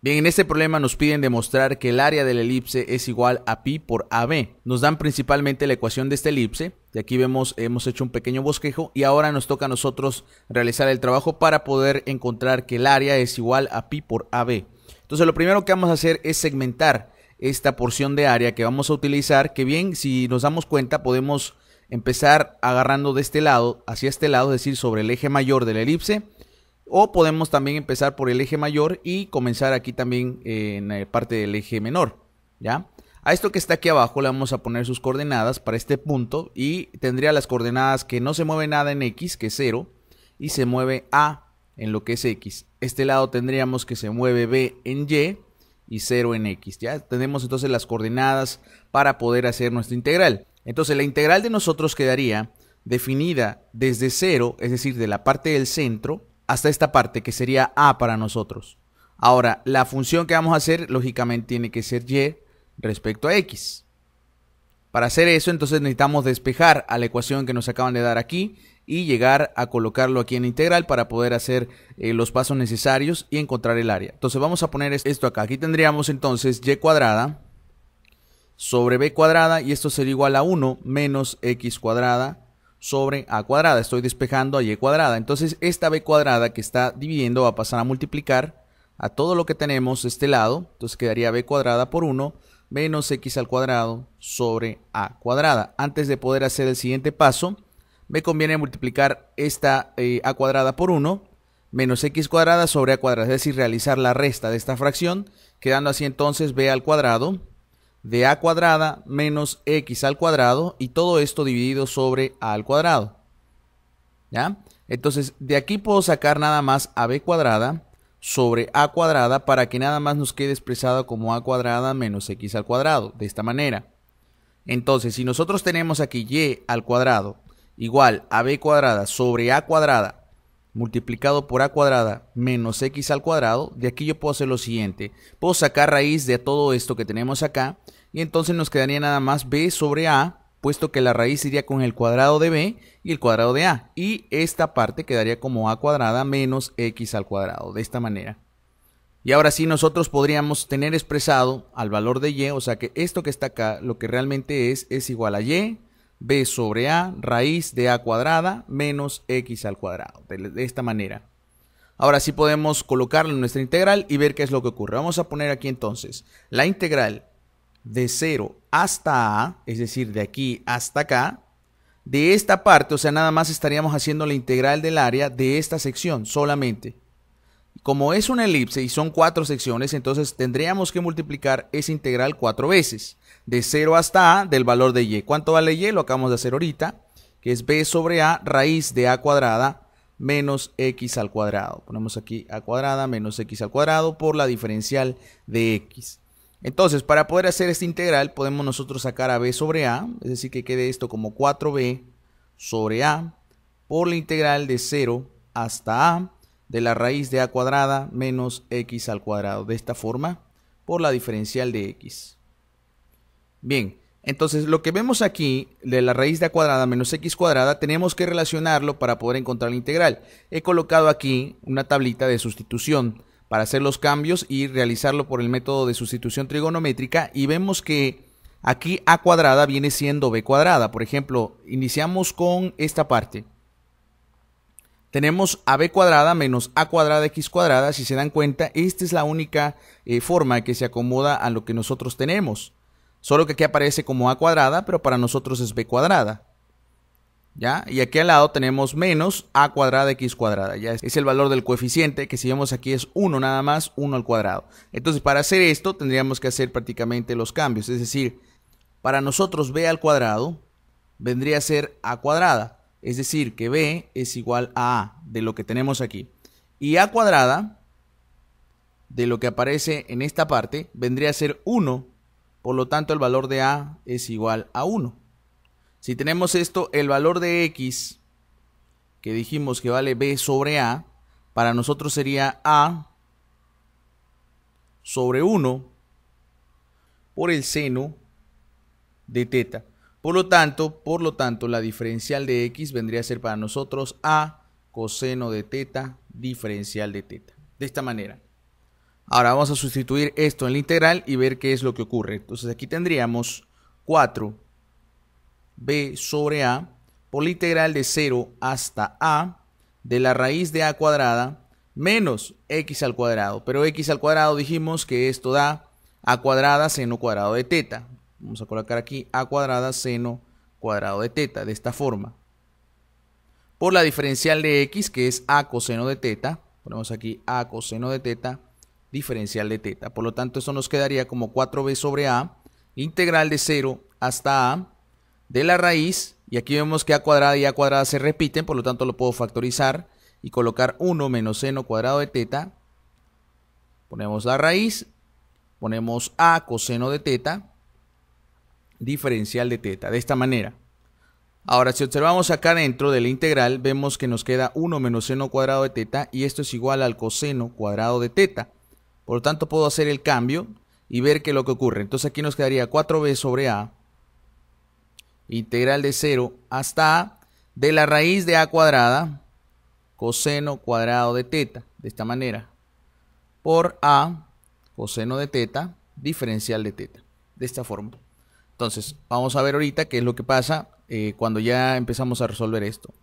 Bien, en este problema nos piden demostrar que el área de la elipse es igual a pi por AB. Nos dan principalmente la ecuación de esta elipse, de aquí vemos, hemos hecho un pequeño bosquejo y ahora nos toca a nosotros realizar el trabajo para poder encontrar que el área es igual a pi por AB. Entonces lo primero que vamos a hacer es segmentar esta porción de área que vamos a utilizar, que bien, si nos damos cuenta podemos empezar agarrando de este lado hacia este lado, es decir, sobre el eje mayor de la elipse o podemos también empezar por el eje mayor y comenzar aquí también eh, en eh, parte del eje menor. ¿Ya? A esto que está aquí abajo le vamos a poner sus coordenadas para este punto y tendría las coordenadas que no se mueve nada en X, que es 0, y se mueve A en lo que es X. Este lado tendríamos que se mueve B en Y y 0 en X. Ya tenemos entonces las coordenadas para poder hacer nuestra integral. Entonces la integral de nosotros quedaría definida desde 0, es decir, de la parte del centro, hasta esta parte que sería A para nosotros. Ahora, la función que vamos a hacer, lógicamente, tiene que ser Y respecto a X. Para hacer eso, entonces necesitamos despejar a la ecuación que nos acaban de dar aquí y llegar a colocarlo aquí en integral para poder hacer eh, los pasos necesarios y encontrar el área. Entonces vamos a poner esto acá. Aquí tendríamos entonces y cuadrada sobre b cuadrada y esto sería igual a 1 menos x cuadrada sobre a cuadrada. Estoy despejando a y cuadrada. Entonces esta b cuadrada que está dividiendo va a pasar a multiplicar a todo lo que tenemos de este lado. Entonces quedaría b cuadrada por 1 menos x al cuadrado sobre a cuadrada. Antes de poder hacer el siguiente paso, me conviene multiplicar esta eh, a cuadrada por 1 menos x cuadrada sobre a cuadrada. Es decir, realizar la resta de esta fracción, quedando así entonces b al cuadrado de a cuadrada menos x al cuadrado y todo esto dividido sobre a al cuadrado. ¿Ya? Entonces, de aquí puedo sacar nada más a b cuadrada sobre a cuadrada para que nada más nos quede expresado como a cuadrada menos x al cuadrado, de esta manera. Entonces, si nosotros tenemos aquí y al cuadrado igual a b cuadrada sobre a cuadrada multiplicado por a cuadrada menos x al cuadrado, de aquí yo puedo hacer lo siguiente, puedo sacar raíz de todo esto que tenemos acá y entonces nos quedaría nada más b sobre a, puesto que la raíz iría con el cuadrado de b y el cuadrado de a y esta parte quedaría como a cuadrada menos x al cuadrado, de esta manera. Y ahora sí nosotros podríamos tener expresado al valor de y, o sea que esto que está acá, lo que realmente es, es igual a y b sobre a raíz de a cuadrada menos x al cuadrado. De, esta manera. Ahora sí podemos colocarlo en nuestra integral y ver qué es lo que ocurre. Vamos a poner aquí entonces la integral de 0 hasta a, es decir, de aquí hasta acá, de esta parte, o sea, nada más estaríamos haciendo la integral del área de esta sección solamente. Como es una elipse y son cuatro secciones, entonces tendríamos que multiplicar esa integral cuatro veces, de 0 hasta a del valor de y. ¿Cuánto vale y? Lo acabamos de hacer ahorita, que es b sobre a raíz de a cuadrada menos x al cuadrado. Ponemos aquí a cuadrada menos x al cuadrado por la diferencial de x. Entonces, para poder hacer esta integral, podemos nosotros sacar a b sobre a, es decir, que quede esto como 4b sobre a por la integral de 0 hasta a de la raíz de a cuadrada menos x al cuadrado. De esta forma, por la diferencial de x. Bien, entonces lo que vemos aquí de la raíz de a cuadrada menos x cuadrada, tenemos que relacionarlo para poder encontrar la integral. He colocado aquí una tablita de sustitución para hacer los cambios y realizarlo por el método de sustitución trigonométrica y vemos que aquí a cuadrada viene siendo b cuadrada. Por ejemplo, iniciamos con esta parte tenemos a b cuadrada menos a cuadrada x cuadrada. Si se dan cuenta, esta es la única eh, forma que se acomoda a lo que nosotros tenemos. Solo que aquí aparece como a cuadrada, pero para nosotros es b cuadrada. ¿Ya? Y aquí al lado tenemos menos a cuadrada x cuadrada. Ya es el valor del coeficiente, que si vemos aquí es 1 nada más, 1 al cuadrado. Entonces, para hacer esto, tendríamos que hacer prácticamente los cambios. Es decir, para nosotros b al cuadrado vendría a ser a cuadrada es decir, que B es igual a A de lo que tenemos aquí. Y A cuadrada de lo que aparece en esta parte vendría a ser 1. Por lo tanto, el valor de A es igual a 1. Si tenemos esto, el valor de X, que dijimos que vale B sobre A, para nosotros sería A sobre 1 por el seno de teta. Por lo tanto, por lo tanto, la diferencial de x vendría a ser para nosotros a coseno de teta diferencial de teta. De esta manera. Ahora vamos a sustituir esto en la integral y ver qué es lo que ocurre. Entonces aquí tendríamos 4b sobre a por la integral de 0 hasta a de la raíz de a cuadrada menos x al cuadrado. Pero x al cuadrado dijimos que esto da a cuadrada seno cuadrado de teta. Vamos a colocar aquí A cuadrada seno cuadrado de teta, de esta forma. Por la diferencial de X, que es A coseno de teta, ponemos aquí A coseno de teta, diferencial de teta. Por lo tanto, eso nos quedaría como 4B sobre A, integral de 0 hasta A, de la raíz, y aquí vemos que A cuadrada y A cuadrada se repiten, por lo tanto lo puedo factorizar y colocar 1 menos seno cuadrado de teta. Ponemos la raíz, ponemos A coseno de teta, diferencial de teta, de esta manera. Ahora, si observamos acá dentro de la integral, vemos que nos queda 1 menos seno cuadrado de teta y esto es igual al coseno cuadrado de teta. Por lo tanto, puedo hacer el cambio y ver qué es lo que ocurre. Entonces aquí nos quedaría 4b sobre a, integral de 0 hasta a, de la raíz de a cuadrada, coseno cuadrado de teta, de esta manera, por a, coseno de teta, diferencial de teta, de esta forma. Entonces, vamos a ver ahorita qué es lo que pasa eh, cuando ya empezamos a resolver esto.